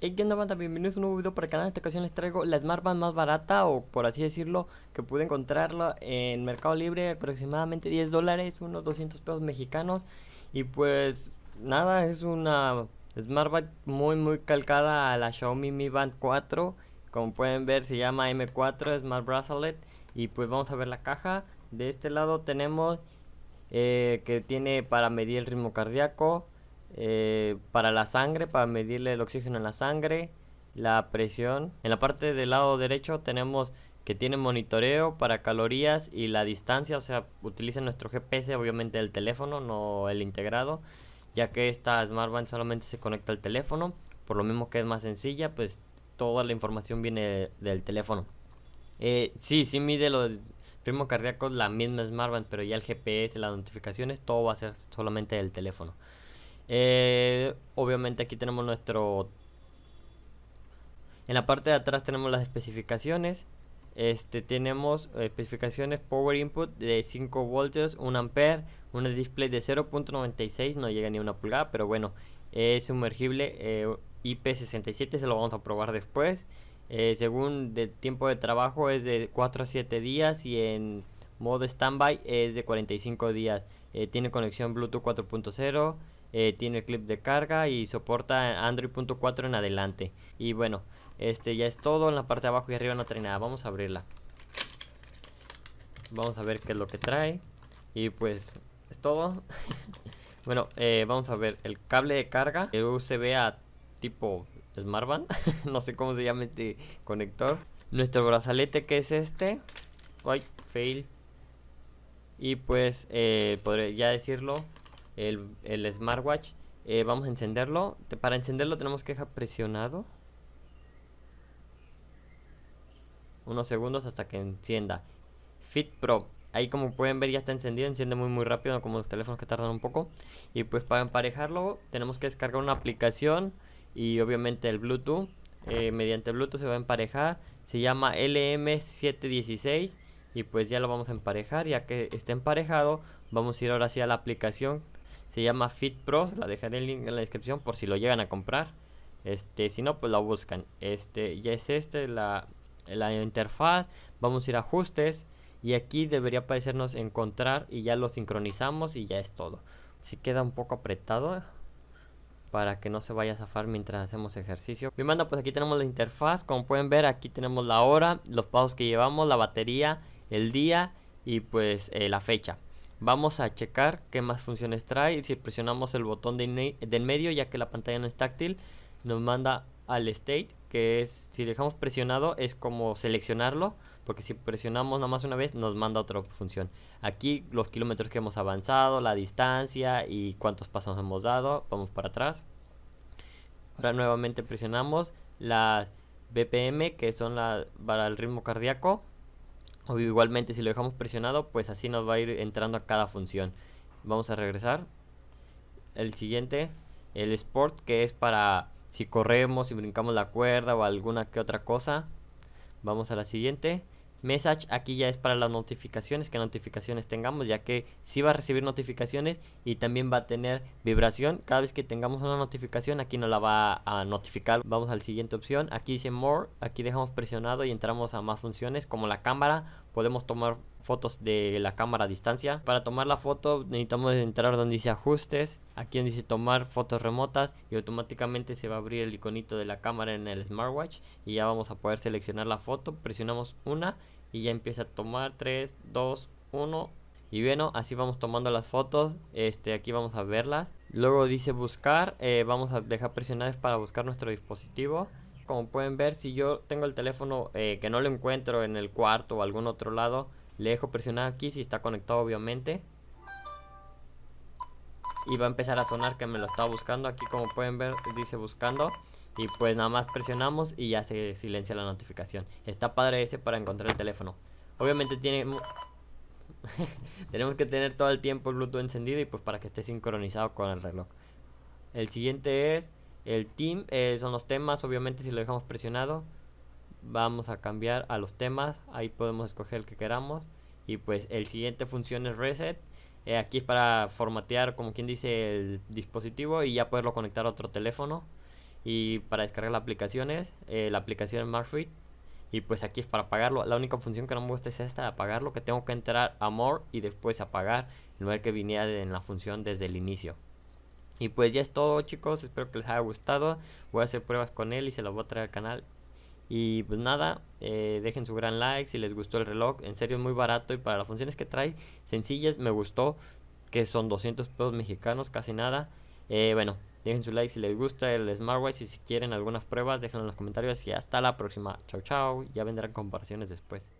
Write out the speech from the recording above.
Hey, ¿qué onda banda? Bienvenidos a un nuevo video para el canal, en esta ocasión les traigo la Smart Band más barata o por así decirlo que pude encontrarla en Mercado Libre aproximadamente 10 dólares, unos 200 pesos mexicanos y pues nada, es una Smart Band muy muy calcada a la Xiaomi Mi Band 4 como pueden ver se llama M4 Smart Bracelet y pues vamos a ver la caja de este lado tenemos eh, que tiene para medir el ritmo cardíaco eh, para la sangre, para medirle el oxígeno en la sangre, la presión. En la parte del lado derecho tenemos que tiene monitoreo para calorías y la distancia, o sea, Utiliza nuestro GPS, obviamente el teléfono, no el integrado, ya que esta smartband solamente se conecta al teléfono, por lo mismo que es más sencilla, pues toda la información viene del teléfono. Eh, sí, sí mide los ritmos cardíacos la misma smartband, pero ya el GPS, las notificaciones, todo va a ser solamente del teléfono. Eh, obviamente aquí tenemos nuestro... En la parte de atrás tenemos las especificaciones. Este, tenemos especificaciones Power Input de 5 voltios, 1 ampere, un display de 0.96, no llega ni una pulgada, pero bueno, es sumergible eh, IP67, se lo vamos a probar después. Eh, según el tiempo de trabajo es de 4 a 7 días y en modo standby es de 45 días. tiene conexión Bluetooth 4.0. Eh, tiene clip de carga y soporta Android.4 en adelante. Y bueno, este ya es todo, en la parte de abajo y arriba no trae nada, vamos a abrirla. Vamos a ver qué es lo que trae. Y pues es todo. bueno, eh, vamos a ver el cable de carga, el USB a tipo Smartband, no sé cómo se llama este conector. Nuestro brazalete que es este. Ay, fail. Y pues, eh, ya decirlo, el, el smartwatch. Eh, vamos a encenderlo. Para encenderlo tenemos que dejar presionado. Unos segundos hasta que encienda. Fit Pro. Ahí como pueden ver ya está encendido, enciende muy muy rápido como los teléfonos que tardan un poco. Y pues para emparejarlo tenemos que descargar una aplicación y obviamente el Bluetooth. Eh, mediante Bluetooth se va a emparejar. Se llama LM716 y pues ya lo vamos a emparejar. Ya que esté emparejado vamos a ir ahora sí a la aplicación se llama Fit la dejaré el link en la descripción por si lo llegan a comprar. Este, si no, pues la buscan. Este, ya es este la, interfaz. Vamos a ir a ajustes. Y aquí debería aparecernos encontrar y ya lo sincronizamos y ya es todo. Si queda un poco apretado para que no se vaya a zafar mientras hacemos ejercicio. Mi manda, pues aquí tenemos la interfaz. Como pueden ver, aquí tenemos la hora, los pasos que llevamos, la batería, el día y pues eh, la fecha. Vamos a checar qué más funciones trae. Si presionamos el botón de del medio, ya que la pantalla no es táctil, nos manda al state, que es, si dejamos presionado, es como seleccionarlo, porque si presionamos nada más una vez, nos manda otra función. Aquí los kilómetros que hemos avanzado, la distancia y cuántos pasos hemos dado. Vamos para atrás. Ahora nuevamente presionamos la BPM, que son la, para el ritmo cardíaco. O igualmente si lo dejamos presionado, pues así nos va a ir entrando a cada función. Vamos a regresar. El siguiente, el sport, que es para si corremos, si brincamos la cuerda o alguna que otra cosa. Vamos a la siguiente. Message aquí ya es para las notificaciones, que notificaciones tengamos, ya que si va a recibir notificaciones y también va a tener vibración. Cada vez que tengamos una notificación, aquí nos la va a notificar. Vamos a la siguiente opción. Aquí dice More, aquí dejamos presionado y entramos a más funciones como la cámara. Podemos tomar fotos de la cámara a distancia. Para tomar la foto necesitamos entrar donde dice ajustes, aquí donde dice tomar fotos remotas y automáticamente se va a abrir el iconito de la cámara en el smartwatch y ya vamos a poder seleccionar la foto. Presionamos una y ya empieza a tomar 3, 2, 1 y bueno, así vamos tomando las fotos. Este, aquí vamos a verlas. Luego dice buscar. Eh, vamos a dejar presionadas para buscar nuestro dispositivo. Como pueden ver, si yo tengo el teléfono eh, que no lo encuentro en el cuarto o algún otro lado, le dejo presionado aquí si está conectado obviamente. Y va a empezar a sonar que me lo está buscando. Aquí como pueden ver dice buscando. Y pues nada más presionamos y ya se silencia la notificación. Está padre ese para encontrar el teléfono. Obviamente tiene... tenemos que tener todo el tiempo el Bluetooth encendido y pues para que esté sincronizado con el reloj. El siguiente es el team. Eh, son los temas. Obviamente si lo dejamos presionado vamos a cambiar a los temas, ahí podemos escoger el que queramos y pues el siguiente función es reset, eh, aquí es para formatear como quien dice el dispositivo y ya poderlo conectar a otro teléfono y para descargar las aplicaciones, eh, la aplicación Marfit. y pues aquí es para apagarlo, la única función que no me gusta es esta de apagarlo, que tengo que entrar a more y después apagar el lugar que viniera en la función desde el inicio. Y pues ya es todo chicos, espero que les haya gustado, voy a hacer pruebas con él y se los voy a traer al canal y pues nada, eh, dejen su gran like si les gustó el reloj. En serio es muy barato y para las funciones que trae, sencillas, me gustó. Que son 200 pesos mexicanos, casi nada. Eh, bueno, dejen su like si les gusta el smartwatch y si quieren algunas pruebas, déjenlo en los comentarios. Y hasta la próxima. Chao, chao. Ya vendrán comparaciones después.